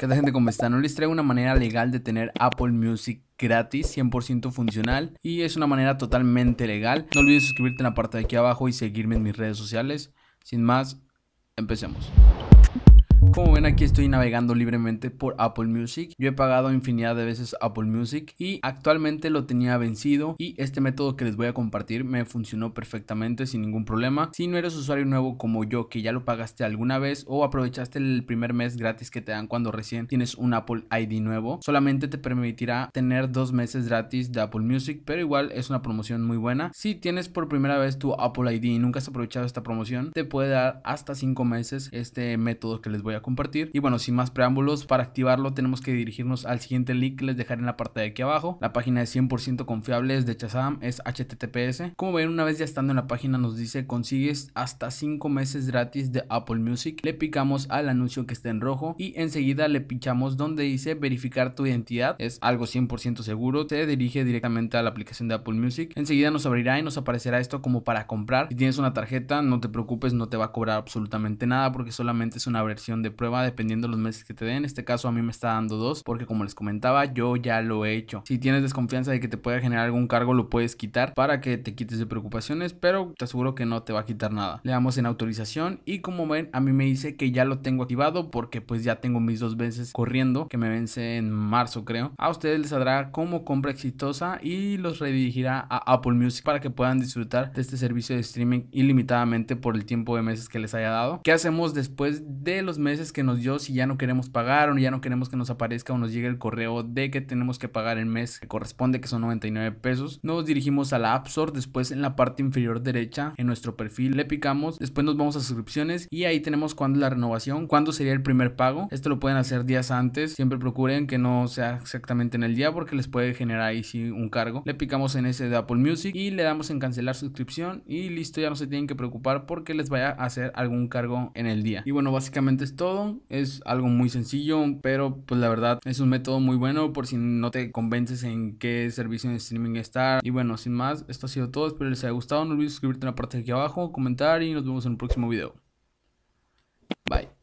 ¿Qué tal gente? ¿Cómo están? Hoy les traigo una manera legal de tener Apple Music gratis, 100% funcional y es una manera totalmente legal. No olvides suscribirte en la parte de aquí abajo y seguirme en mis redes sociales. Sin más, empecemos. Como ven aquí estoy navegando libremente por Apple Music. Yo he pagado infinidad de veces Apple Music y actualmente lo tenía vencido y este método que les voy a compartir me funcionó perfectamente sin ningún problema. Si no eres usuario nuevo como yo que ya lo pagaste alguna vez o aprovechaste el primer mes gratis que te dan cuando recién tienes un Apple ID nuevo, solamente te permitirá tener dos meses gratis de Apple Music, pero igual es una promoción muy buena. Si tienes por primera vez tu Apple ID y nunca has aprovechado esta promoción, te puede dar hasta cinco meses este método que les voy voy a compartir. Y bueno, sin más preámbulos, para activarlo tenemos que dirigirnos al siguiente link les dejaré en la parte de aquí abajo. La página es 100% confiable es de Chazam, es HTTPS. Como ven, una vez ya estando en la página nos dice consigues hasta 5 meses gratis de Apple Music. Le picamos al anuncio que está en rojo y enseguida le pinchamos donde dice verificar tu identidad. Es algo 100% seguro, te dirige directamente a la aplicación de Apple Music. Enseguida nos abrirá y nos aparecerá esto como para comprar. Si tienes una tarjeta, no te preocupes, no te va a cobrar absolutamente nada porque solamente es una versión de prueba dependiendo los meses que te den. En este caso a mí me está dando dos porque como les comentaba yo ya lo he hecho. Si tienes desconfianza de que te pueda generar algún cargo lo puedes quitar para que te quites de preocupaciones, pero te aseguro que no te va a quitar nada. Le damos en autorización y como ven a mí me dice que ya lo tengo activado porque pues ya tengo mis dos veces corriendo que me vence en marzo creo. A ustedes les saldrá como compra exitosa y los redirigirá a Apple Music para que puedan disfrutar de este servicio de streaming ilimitadamente por el tiempo de meses que les haya dado. ¿Qué hacemos después de los meses? meses que nos dio si ya no queremos pagar o ya no queremos que nos aparezca o nos llegue el correo de que tenemos que pagar el mes que corresponde, que son 99 pesos. Nos dirigimos a la App Store, después en la parte inferior derecha, en nuestro perfil, le picamos, después nos vamos a suscripciones y ahí tenemos cuándo la renovación, cuándo sería el primer pago. Esto lo pueden hacer días antes, siempre procuren que no sea exactamente en el día porque les puede generar ahí sí un cargo. Le picamos en ese de Apple Music y le damos en cancelar suscripción y listo, ya no se tienen que preocupar porque les vaya a hacer algún cargo en el día. Y bueno, básicamente esto todo. Es algo muy sencillo, pero pues la verdad es un método muy bueno por si no te convences en qué servicio de streaming estar. Y bueno, sin más, esto ha sido todo. Espero les haya gustado. No olvides suscribirte en la parte de aquí abajo, comentar y nos vemos en un próximo video. Bye.